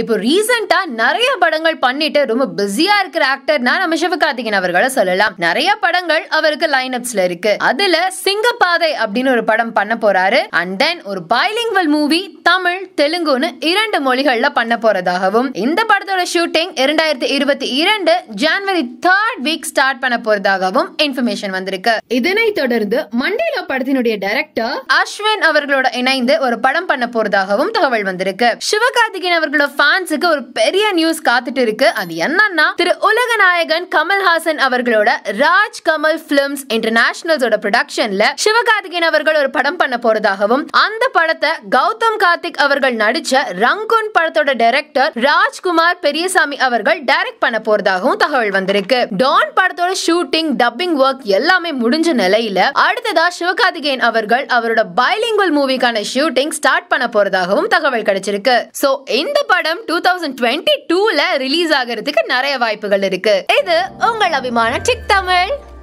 இப்போ ரீசெண்டா நிறைய படங்கள் பண்ணிட்டு ரொம்ப பிஸியா இருக்கிற ஆக்டர்னா நம்ம சிவகார்த்திகேயன் அவர்களை சொல்லலாம் நிறைய படங்கள் அவருக்கு லைன் அப்ஸ்ல இருக்கு அதுல சிங்கப்பாதை அப்படின்னு ஒரு படம் பண்ண போறாரு அண்ட் தென் ஒரு பைலிங்வல் மூவி தமிழ் தெலுங்குன்னு இரண்டு மொழிகள்ல பண்ண போறதாகவும் இந்த படத்தோட ஷூட்டிங் இரண்டாயிரத்தி இருபத்தி இரண்டு ஜான்வரி தேர்ட் வீக் ஸ்டார்ட் பண்ண போறதாகவும் இன்ஃபர்மேஷன் வந்திருக்கு இதனை தொடர்ந்து மண்டேலோ படத்தினுடைய டைரக்டர் அஸ்வின் அவர்களோட இணைந்து ஒரு படம் பண்ண போறதாகவும் தகவல் வந்திருக்கு சிவகார்த்திகன் அவர்களோட ஃபேன்ஸுக்கு ஒரு பெரிய நியூஸ் காத்துட்டு இருக்கு அது என்னன்னா திரு உலக நாயகன் கமல்ஹாசன் அவர்களோட ராஜ் கமல் பிலிம்ஸ் இன்டர்நேஷனல்ஸோட ப்ரொடக்ஷன்ல சிவகார்த்திகேயன் அவர்கள் ஒரு படம் பண்ண போறதாகவும் அந்த படத்தை கௌதம் கார்த்திக் அவர்கள் நடிச்ச ரங்கோன் படத்தோட டைரக்டர் ராஜ்குமார் பெரியசாமி அவர்கள் டைரக்ட் பண்ண போறதாகவும் தகவல் வந்திருக்கு டான் படத்தோட ஷூட்டிங் டப்பிங் ஒர்க் எல்லாமே முடிஞ்ச நிலையில அடுத்ததா சிவகார்த்திகேயன் அவர்கள் அவரோட பைலிங்குவல் மூவிக்கான ஷூட்டிங் ஸ்டார்ட் பண்ண போறதாகவும் தகவல் கிடைச்சிருக்கு சோ இந்த படம் படம் டூ தௌசண்ட் டுவெண்ட்டி டூல ரிலீஸ் ஆகிறதுக்கு நிறைய வாய்ப்புகள் இருக்கு இது உங்கள் அபிமான டிக் தமிழ்